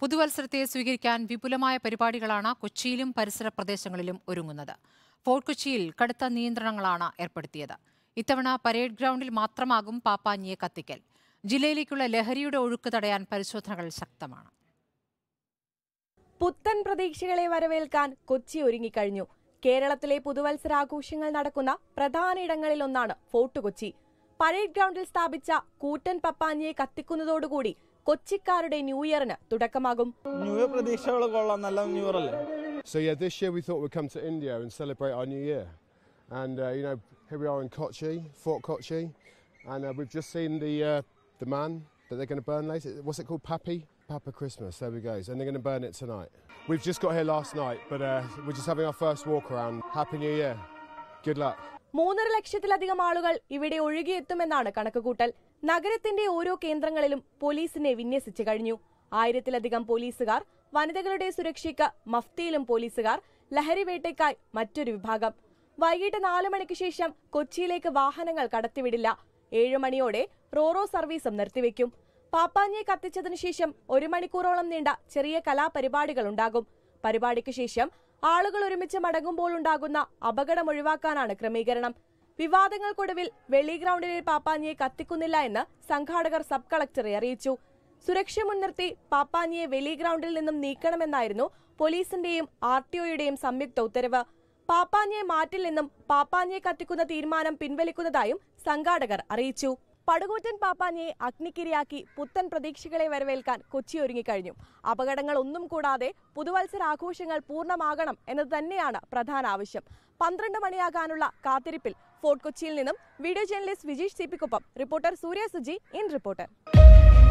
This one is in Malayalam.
പുതുവത്സരത്തെ സ്വീകരിക്കാൻ വിപുലമായ പരിപാടികളാണ് കൊച്ചിയിലും പരിസര പ്രദേശങ്ങളിലും ഒരുങ്ങുന്നത് ഫോർട്ട് കൊച്ചിയിൽ കടുത്ത നിയന്ത്രണങ്ങളാണ് ഏർപ്പെടുത്തിയത് ഇത്തവണ പരേഡ് ഗ്രൗണ്ടിൽ മാത്രമാകും പാപ്പാഞ്ഞിയെ കത്തിക്കൽ ജില്ലയിലേക്കുള്ള ലഹരിയുടെ ഒഴുക്ക് തടയാൻ പരിശോധനകൾ ശക്തമാണ് പുത്തൻ പ്രതീക്ഷകളെ വരവേൽക്കാൻ കൊച്ചി ഒരുങ്ങിക്കഴിഞ്ഞു കേരളത്തിലെ പുതുവത്സരാഘോഷങ്ങൾ നടക്കുന്ന പ്രധാന ഇടങ്ങളിലൊന്നാണ് ഫോർട്ട് കൊച്ചി പരേഡ് ഗ്രൗണ്ടിൽ സ്ഥാപിച്ച കൂറ്റൻ പപ്പാഞ്ഞിയെ കത്തിക്കുന്നതോടുകൂടി കൊച്ചിക്കാരുടെ ന്യൂ ഇയറിന് തുടക്കമാകും So yeah, this year we thought we'd come to India and celebrate our new year. And uh, you know, here we are in Kochi, Fort Kochi, and uh, we've just seen the uh, the man that they're going to burn later. What's it called? Pappy? Papa Christmas, there we go. And they're going to burn it tonight. We've just got here last night, but uh, we're just having our first walk around. Happy New Year. Good luck. മൂന്നര ലക്ഷത്തിലധികം ആളുകൾ ഇവിടെ ഒഴുകിയെത്തുമെന്നാണ് കണക്കുകൂട്ടൽ നഗരത്തിന്റെ ഓരോ കേന്ദ്രങ്ങളിലും പോലീസിനെ വിന്യസിച്ചു കഴിഞ്ഞു ആയിരത്തിലധികം പോലീസുകാർ വനിതകളുടെ സുരക്ഷയ്ക്ക് മഫ്തിയിലും പോലീസുകാർ ലഹരിവേട്ടയ്ക്കായി മറ്റൊരു വിഭാഗം വൈകിട്ട് നാലു മണിക്ക് ശേഷം കൊച്ചിയിലേക്ക് വാഹനങ്ങൾ കടത്തിവിടില്ല ഏഴു മണിയോടെ റോറോ സർവീസും നിർത്തിവെക്കും പാപ്പാഞ്ഞെ കത്തിച്ചതിനു ശേഷം ഒരു മണിക്കൂറോളം നീണ്ട ചെറിയ കലാപരിപാടികൾ ഉണ്ടാകും പരിപാടിക്ക് ശേഷം ആളുകൾ ഒരുമിച്ച് മടങ്ങുമ്പോൾ ഉണ്ടാകുന്ന അപകടം ഒഴിവാക്കാനാണ് ക്രമീകരണം വിവാദങ്ങൾക്കൊടുവിൽ വെള്ളി ഗ്രൗണ്ടിലെ പാപ്പാനിയെ കത്തിക്കുന്നില്ല എന്ന് സംഘാടകർ സബ് കളക്ടറെ അറിയിച്ചു സുരക്ഷ മുൻനിർത്തി പാപ്പാനിയെ വെളി ഗ്രൗണ്ടിൽ നിന്നും നീക്കണമെന്നായിരുന്നു പോലീസിന്റെയും ആർ ടി ഒയുടെയും സംയുക്ത ഉത്തരവ് പാപ്പാനിയെ മാറ്റില്ലെന്നും പാപ്പാനിയെ കത്തിക്കുന്ന തീരുമാനം പിൻവലിക്കുന്നതായും സംഘാടകർ അറിയിച്ചു പടുകൂറ്റൻ പാപ്പാഞ്ഞയെ അഗ്നിക്കിരിയാക്കി പുത്തൻ പ്രതീക്ഷകളെ വരവേൽക്കാൻ കൊച്ചി ഒരുങ്ങിക്കഴിഞ്ഞു അപകടങ്ങൾ ഒന്നും കൂടാതെ ആഘോഷങ്ങൾ പൂർണ്ണമാകണം എന്നത് തന്നെയാണ് പ്രധാന ആവശ്യം പന്ത്രണ്ട് മണിയാകാനുള്ള കാത്തിരിപ്പിൽ ഫോർട്ട് കൊച്ചിയിൽ നിന്നും വീഡിയോ ജേർണലിസ്റ്റ് വിജീഷ് സിപ്പിക്കൊപ്പം reporter Surya Suji in reporter